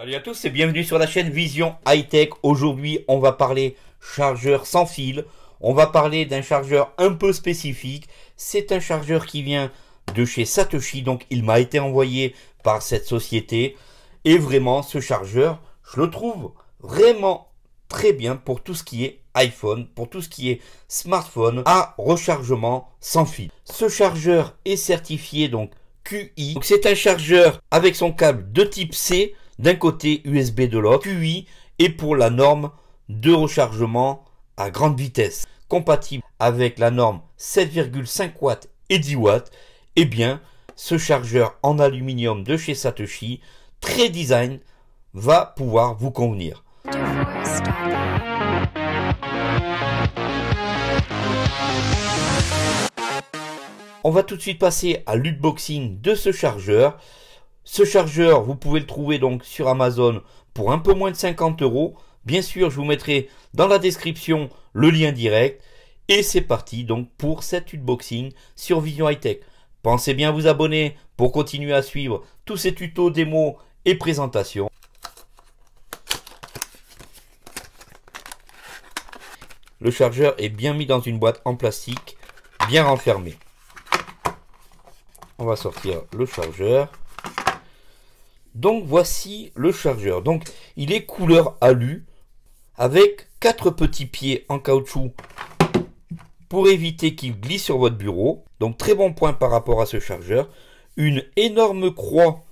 Salut à tous et bienvenue sur la chaîne Vision High Tech. Aujourd'hui, on va parler chargeur sans fil. On va parler d'un chargeur un peu spécifique. C'est un chargeur qui vient de chez Satoshi, donc il m'a été envoyé par cette société. Et vraiment, ce chargeur, je le trouve vraiment très bien pour tout ce qui est iPhone, pour tout ce qui est smartphone à rechargement sans fil. Ce chargeur est certifié donc QI. C'est un chargeur avec son câble de type C d'un côté USB de l'autre, QI et pour la norme de rechargement à grande vitesse, compatible avec la norme 7,5 watts et 10 watts, eh bien, ce chargeur en aluminium de chez Satoshi, très design, va pouvoir vous convenir. On va tout de suite passer à l'unboxing de ce chargeur. Ce chargeur, vous pouvez le trouver donc sur Amazon pour un peu moins de 50 euros. Bien sûr, je vous mettrai dans la description le lien direct. Et c'est parti donc pour cet unboxing sur Vision High Pensez bien à vous abonner pour continuer à suivre tous ces tutos, démos et présentations. Le chargeur est bien mis dans une boîte en plastique, bien renfermé. On va sortir le chargeur. Donc voici le chargeur. Donc il est couleur alu avec quatre petits pieds en caoutchouc pour éviter qu'il glisse sur votre bureau. Donc très bon point par rapport à ce chargeur. Une énorme croix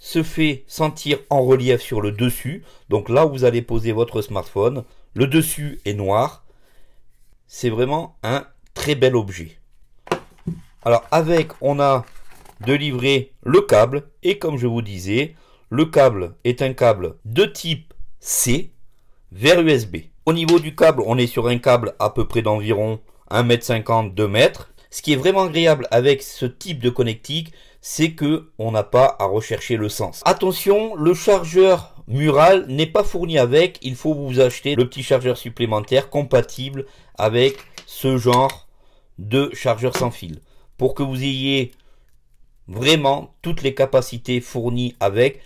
se fait sentir en relief sur le dessus. Donc là où vous allez poser votre smartphone, le dessus est noir. C'est vraiment un très bel objet. Alors avec, on a de livrer le câble. Et comme je vous disais, le câble est un câble de type C vers USB. Au niveau du câble, on est sur un câble à peu près d'environ 1m50, 2m. Ce qui est vraiment agréable avec ce type de connectique, c'est que on n'a pas à rechercher le sens. Attention, le chargeur mural n'est pas fourni avec, il faut vous acheter le petit chargeur supplémentaire compatible avec ce genre de chargeur sans fil. Pour que vous ayez vraiment toutes les capacités fournies avec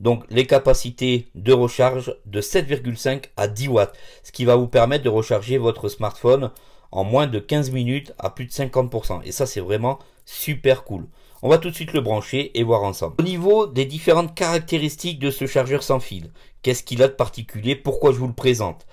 donc les capacités de recharge de 7,5 à 10 watts, ce qui va vous permettre de recharger votre smartphone en moins de 15 minutes à plus de 50%. Et ça c'est vraiment super cool. On va tout de suite le brancher et voir ensemble. Au niveau des différentes caractéristiques de ce chargeur sans fil, qu'est-ce qu'il a de particulier Pourquoi je vous le présente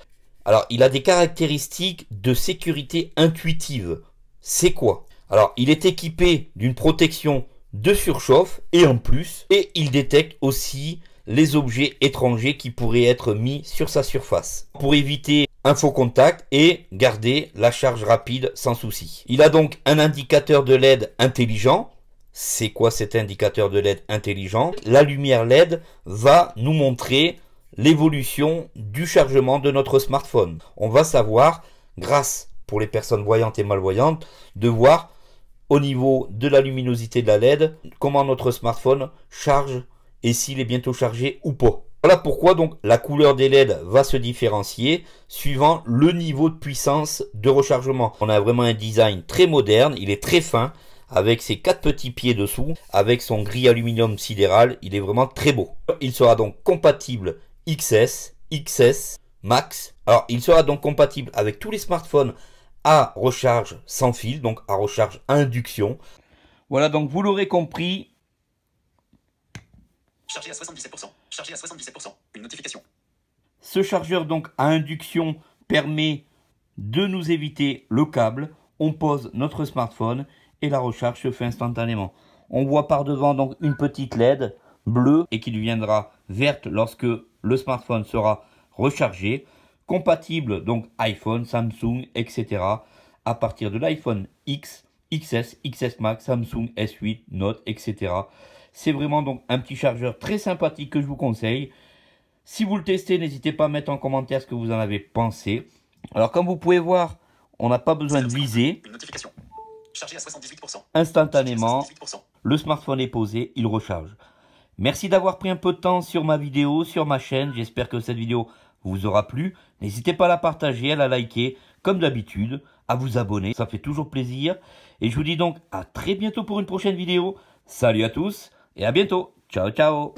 Alors il a des caractéristiques de sécurité intuitive. C'est quoi Alors il est équipé d'une protection de surchauffe et en plus, et il détecte aussi les objets étrangers qui pourraient être mis sur sa surface pour éviter un faux contact et garder la charge rapide sans souci. Il a donc un indicateur de LED intelligent. C'est quoi cet indicateur de LED intelligent La lumière LED va nous montrer l'évolution du chargement de notre smartphone. On va savoir, grâce pour les personnes voyantes et malvoyantes, de voir au niveau de la luminosité de la LED, comment notre smartphone charge et s'il est bientôt chargé ou pas. Voilà pourquoi donc la couleur des LED va se différencier suivant le niveau de puissance de rechargement. On a vraiment un design très moderne, il est très fin avec ses quatre petits pieds dessous, avec son gris aluminium sidéral, il est vraiment très beau. Il sera donc compatible XS, XS, Max. Alors il sera donc compatible avec tous les smartphones à recharge sans fil, donc à recharge induction. Voilà, donc vous l'aurez compris. Chargé à 77%, chargé à 77%, une notification. Ce chargeur donc à induction permet de nous éviter le câble. On pose notre smartphone et la recharge se fait instantanément. On voit par devant donc une petite LED bleue et qui deviendra verte lorsque le smartphone sera rechargé compatible donc iPhone, Samsung, etc. à partir de l'iPhone X, XS, XS Max, Samsung S8, Note, etc. C'est vraiment donc un petit chargeur très sympathique que je vous conseille. Si vous le testez, n'hésitez pas à mettre en commentaire ce que vous en avez pensé. Alors comme vous pouvez voir, on n'a pas besoin de viser. notification. Chargé à 78%. Instantanément, le smartphone est posé, il recharge. Merci d'avoir pris un peu de temps sur ma vidéo, sur ma chaîne. J'espère que cette vidéo vous aura plu, n'hésitez pas à la partager, à la liker, comme d'habitude, à vous abonner, ça fait toujours plaisir. Et je vous dis donc à très bientôt pour une prochaine vidéo. Salut à tous et à bientôt. Ciao, ciao.